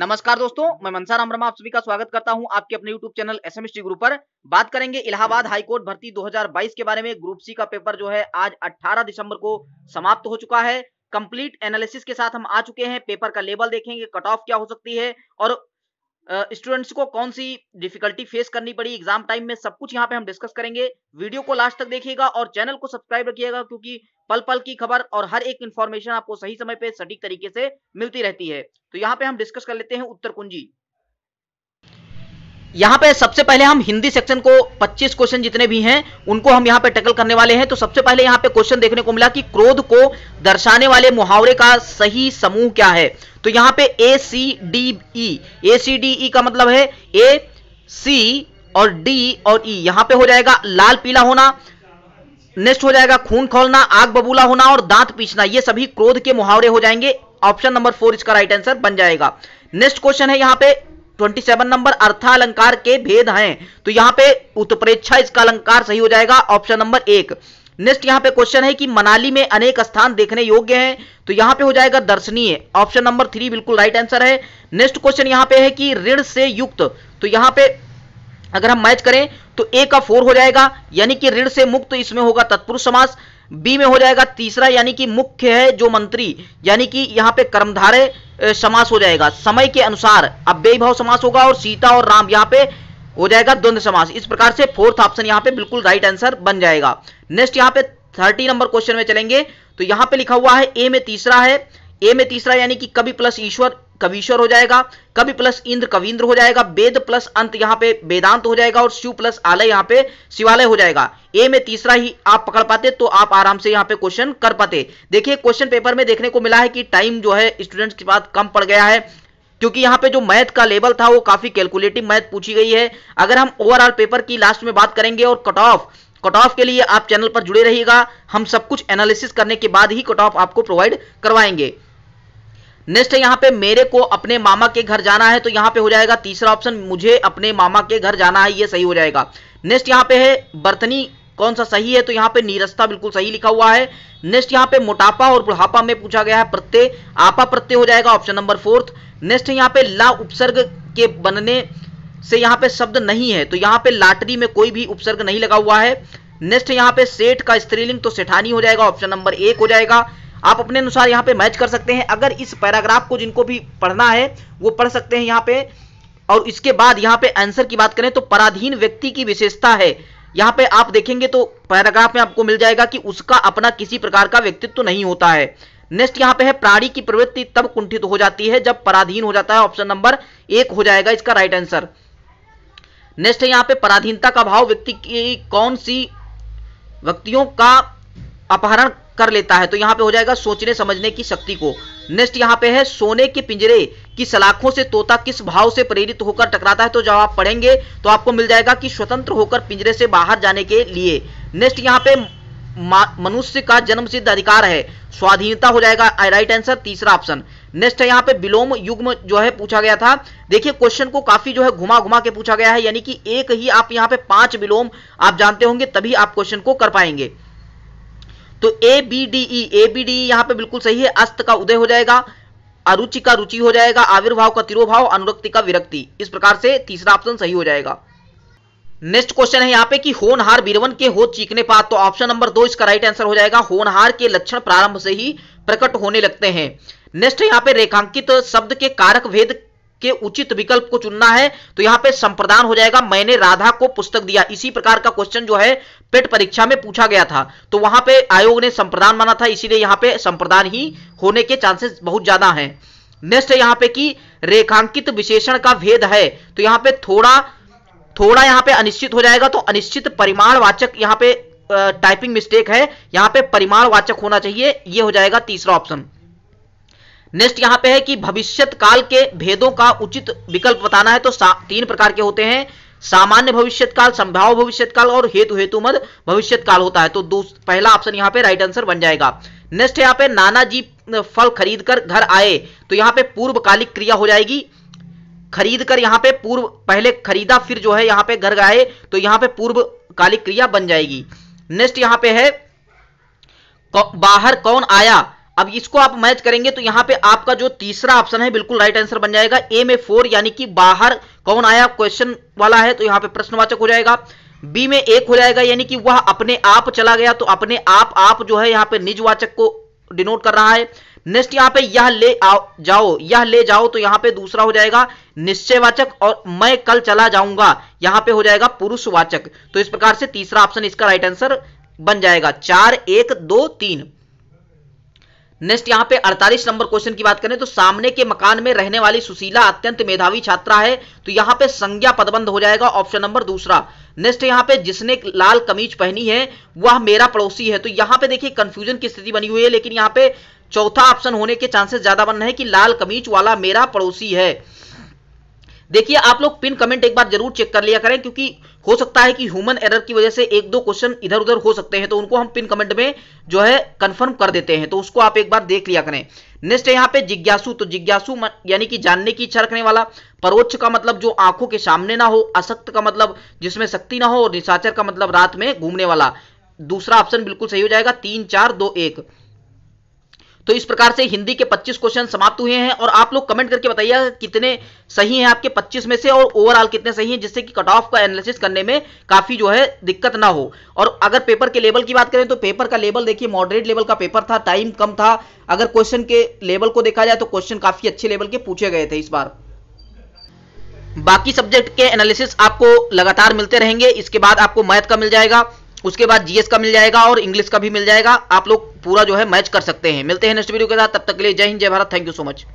नमस्कार दोस्तों मैं राम अमरमा आप सभी का स्वागत करता हूं आपके अपने YouTube channel S M group पर बात करेंगे इलाहाबाद हाईकोर्ट भर्ती 2022 के बारे में ग्रुप सी का पेपर जो है आज 18 दिसंबर को समाप्त हो चुका है कंप्लीट एनालिसिस के साथ हम आ चुके हैं पेपर का लेवल देखेंगे कट ऑफ क्या हो सकती है और स्टूडेंट्स uh, को कौन सी डिफिकल्टी फेस करनी पड़ी एग्जाम टाइम में सब कुछ यहाँ पे हम डिस्कस करेंगे वीडियो को लास्ट तक देखिएगा और चैनल को सब्सक्राइब रखिएगा क्योंकि पल पल की खबर और हर एक इन्फॉर्मेशन आपको सही समय पे सटीक तरीके से मिलती रहती है तो यहाँ पे हम डिस्कस कर लेते हैं उत्तर कुंजी यहाँ पे सबसे पहले हम हिंदी सेक्शन को 25 क्वेश्चन जितने भी हैं उनको हम यहाँ पे टैकल करने वाले हैं तो सबसे पहले यहाँ पे क्वेश्चन देखने को मिला कि क्रोध को दर्शाने वाले मुहावरे का सही समूह क्या है तो यहां पे ए सी डी ई ए सी डी ई का मतलब है ए सी और डी और ई e. यहां पे हो जाएगा लाल पीला होना नेक्स्ट हो जाएगा खून खोलना आग बबूला होना और दांत पीछना ये सभी क्रोध के मुहावरे हो जाएंगे ऑप्शन नंबर फोर इसका राइट आंसर बन जाएगा नेक्स्ट क्वेश्चन है यहां पे 27 नंबर अर्थालंकार के भेद हैं तो यहां पे उत्प्रेक्षा इसका अलंकार सही हो जाएगा ऑप्शन नंबर एक नेक्स्ट यहां पे क्वेश्चन है कि मनाली में अनेक स्थान देखने योग्य हैं तो यहां पे हो जाएगा दर्शनीय ऑप्शन नंबर थ्री बिल्कुल राइट आंसर है नेक्स्ट क्वेश्चन यहां पे है कि ऋण से युक्त तो यहां पे अगर हम मैच करें तो ए का फोर हो जाएगा यानी कि ऋण से मुक्त तो इसमें होगा तत्पुरुष समास बी में हो जाएगा तीसरा यानी कि मुख्य है जो मंत्री यानी कि यहाँ पे कर्मधारे समास हो जाएगा समय के अनुसार अब बेभाव समास होगा और सीता और राम यहाँ पे हो जाएगा द्वंद्व समास इस प्रकार से फोर्थ ऑप्शन यहाँ पे बिल्कुल राइट आंसर बन जाएगा नेक्स्ट यहां पे थर्टी नंबर क्वेश्चन में चलेंगे तो यहां पे लिखा हुआ है ए में तीसरा है ए में तीसरा यानी कि कवि प्लस ईश्वर कवीश्वर हो जाएगा कवि प्लस इंद्र कविंद्र हो जाएगा वेद प्लस अंत यहाँ पे वेदांत हो जाएगा और शिव प्लस आलय यहाँ पे शिवालय हो जाएगा ए में तीसरा ही आप पकड़ पाते तो आप आराम से यहाँ पे क्वेश्चन कर पाते देखिए क्वेश्चन पेपर में देखने को मिला है कि टाइम जो है स्टूडेंट्स के बाद कम पड़ गया है क्योंकि यहाँ पे जो मैथ का लेवल था वो काफी कैलकुलेटिव मैथ पूछी गई है अगर हम ओवरऑल पेपर की लास्ट में बात करेंगे और कट ऑफ कट ऑफ के लिए आप चैनल पर जुड़े रहिएगा हम सब कुछ एनालिसिस करने के बाद ही कट ऑफ आपको प्रोवाइड करवाएंगे नेक्स्ट है यहाँ पे मेरे को अपने मामा के घर जाना है तो यहाँ पे हो जाएगा तीसरा ऑप्शन मुझे अपने मामा के घर जाना है ये सही हो जाएगा नेक्स्ट यहाँ पे है बर्तनी कौन सा सही है तो यहाँ पे नीरसता बिल्कुल सही लिखा हुआ है नेक्स्ट यहाँ पे मोटापा और बुढ़ापा में पूछा गया है प्रत्यय आपा प्रत्यय हो जाएगा ऑप्शन नंबर फोर्थ नेक्स्ट यहाँ पे ला उपसर्ग के बनने से यहाँ पे शब्द नहीं है तो यहाँ पे लाटरी में कोई भी उपसर्ग नहीं लगा हुआ है नेक्स्ट यहाँ पे सेठ का स्त्रीलिंग तो सेठानी हो जाएगा ऑप्शन नंबर एक हो जाएगा आप अपने अनुसार यहाँ पे मैच कर सकते हैं अगर इस पैराग्राफ को जिनको भी पढ़ना है वो पढ़ सकते हैं यहाँ पे और इसके बाद यहाँ पे आंसर की बात करें तो पराधीन व्यक्ति की विशेषता है यहाँ पे आप देखेंगे तो पैराग्राफ में आपको मिल जाएगा कि उसका अपना किसी प्रकार का व्यक्तित्व तो नहीं होता है नेक्स्ट यहाँ पे है प्राणी की प्रवृत्ति तब कुंठित हो जाती है जब पराधीन हो जाता है ऑप्शन नंबर एक हो जाएगा इसका राइट आंसर नेक्स्ट है यहाँ पे पराधीनता का भाव व्यक्ति की कौन सी व्यक्तियों का अपहरण कर लेता है तो यहाँ पे हो जाएगा सोचने समझने की शक्ति को नेक्स्ट यहाँ पे है सोने के पिंजरे की सलाखों से तोता किस भाव से प्रेरित होकर टकराता है तो जब आप पढ़ेंगे तो आपको मिल जाएगा कि स्वतंत्र होकर पिंजरे से बाहर जाने के लिए नेक्स्ट यहाँ पे मनुष्य का जन्म सिद्ध अधिकार है स्वाधीनता हो जाएगा राइट आंसर तीसरा ऑप्शन नेक्स्ट है यहाँ पे विलोम युग्म जो है पूछा गया था देखिए क्वेश्चन को काफी जो है घुमा घुमा के पूछा गया है यानी कि एक ही आप यहाँ पे पांच विलोम आप जानते होंगे तभी आप क्वेश्चन को कर पाएंगे तो A B D E A B D यहाँ पे बिल्कुल सही है अस्त का उदय हो जाएगा अरुचि का रुचि हो जाएगा आविर्भाव का तिरोभाव अनुरक्ति का विरक्ति इस प्रकार से तीसरा ऑप्शन सही हो जाएगा नेक्स्ट क्वेश्चन है यहाँ पे कि होनहार बीरवन के हो चीखने पात तो ऑप्शन नंबर दो इसका राइट आंसर हो जाएगा होनहार के लक्षण प्रारंभ से ही प्रकट होने लगते हैं नेक्स्ट यहाँ पे रेखांकित शब्द के कारक भेद के उचित विकल्प को चुनना है तो यहाँ पे संप्रदान हो जाएगा मैंने राधा को पुस्तक दिया इसी प्रकार का क्वेश्चन जो है पेट परीक्षा में पूछा गया था तो वहां पे आयोग ने संप्रदान माना था इसीलिए यहाँ पे संप्रदान ही होने के चांसेस बहुत ज्यादा है नेक्स्ट यहाँ पे कि रेखांकित विशेषण का भेद है तो यहाँ पे थोड़ा थोड़ा यहां पे अनिश्चित हो जाएगा तो अनिश्चित परिमाणवाचक यहाँ पे टाइपिंग मिस्टेक है यहां पे परिमाणवाचक होना चाहिए ये हो जाएगा तीसरा ऑप्शन नेक्स्ट यहां पे है कि भविष्यत काल के भेदों का उचित विकल्प बताना है तो तीन प्रकार के होते हैं सामान्य भविष्यत काल संभाव भविष्यत काल और हेतु हेतुमद भविष्यत काल होता है तो पहला ऑप्शन यहाँ पे राइट आंसर बन जाएगा नेक्स्ट यहां पे नाना जी फल खरीद कर घर आए तो यहां पे पूर्वकालिक क्रिया हो जाएगी खरीद कर यहाँ पे पूर्व पहले खरीदा फिर जो है यहाँ पे घर गए तो यहाँ पे पूर्व कालिक क्रिया बन जाएगी नेक्स्ट यहाँ पे है बाहर कौन आया अब इसको आप मैच करेंगे तो यहाँ पे आपका जो तीसरा ऑप्शन है बिल्कुल राइट आंसर बन जाएगा ए में फोर यानी कि बाहर कौन आया क्वेश्चन वाला है तो यहाँ पे प्रश्नवाचक हो जाएगा बी में एक हो जाएगा यानी कि वह अपने आप चला गया तो अपने आप आप जो है यहाँ पे निजवाचक को डिनोट कर रहा है नेक्स्ट यहां पे यह ले आओ जाओ यह ले जाओ तो यहां पे दूसरा हो जाएगा निश्चयवाचक और मैं कल चला जाऊंगा यहां पे हो जाएगा पुरुषवाचक तो इस प्रकार से तीसरा ऑप्शन इसका राइट आंसर बन जाएगा चार एक दो तीन नेक्स्ट यहाँ पे 48 नंबर क्वेश्चन की बात करें तो सामने के मकान में रहने वाली सुशीला अत्यंत मेधावी छात्रा है तो यहाँ पे संज्ञा पदबंध हो जाएगा ऑप्शन नंबर दूसरा नेक्स्ट यहाँ पे जिसने लाल कमीज पहनी है वह मेरा पड़ोसी है तो यहाँ पे देखिए कंफ्यूजन की स्थिति बनी हुई है लेकिन यहाँ पे चौथा ऑप्शन होने के चांसेस ज्यादा बन रहे हैं कि लाल कमीज वाला मेरा पड़ोसी है देखिए आप लोग पिन कमेंट एक बार जरूर चेक कर लिया करें क्योंकि हो सकता है कि ह्यूमन एरर की वजह से एक दो क्वेश्चन इधर उधर हो सकते हैं तो उनको हम पिन कमेंट में जो है कंफर्म कर देते हैं तो उसको आप एक बार देख लिया करें नेक्स्ट है यहाँ पे जिज्ञासु तो जिज्ञासु यानी कि जानने की इच्छा रखने वाला परोक्ष का मतलब जो आंखों के सामने ना हो असक्त का मतलब जिसमें शक्ति ना हो और निशाचर का मतलब रात में घूमने वाला दूसरा ऑप्शन बिल्कुल सही हो जाएगा तीन चार दो एक तो इस प्रकार से हिंदी के 25 क्वेश्चन समाप्त हुए हैं और आप लोग कमेंट करके बताइए कितने सही हैं आपके 25 में से और ओवरऑल कितने सही हैं जिससे कि कट ऑफ का एनालिसिस करने में काफी जो है दिक्कत ना हो और अगर पेपर के लेवल की बात करें तो पेपर का लेवल देखिए मॉडरेट लेवल का पेपर था टाइम कम था अगर क्वेश्चन के लेवल को देखा जाए तो क्वेश्चन काफी अच्छे लेवल के पूछे गए थे इस बार बाकी सब्जेक्ट के एनालिसिस आपको लगातार मिलते रहेंगे इसके बाद आपको मैथ का मिल जाएगा उसके बाद जीएस का मिल जाएगा और इंग्लिश का भी मिल जाएगा आप लोग पूरा जो है मैच कर सकते हैं मिलते हैं नेक्स्ट वीडियो के साथ तब तक के लिए Jai Hind Jai Bharat thank you so much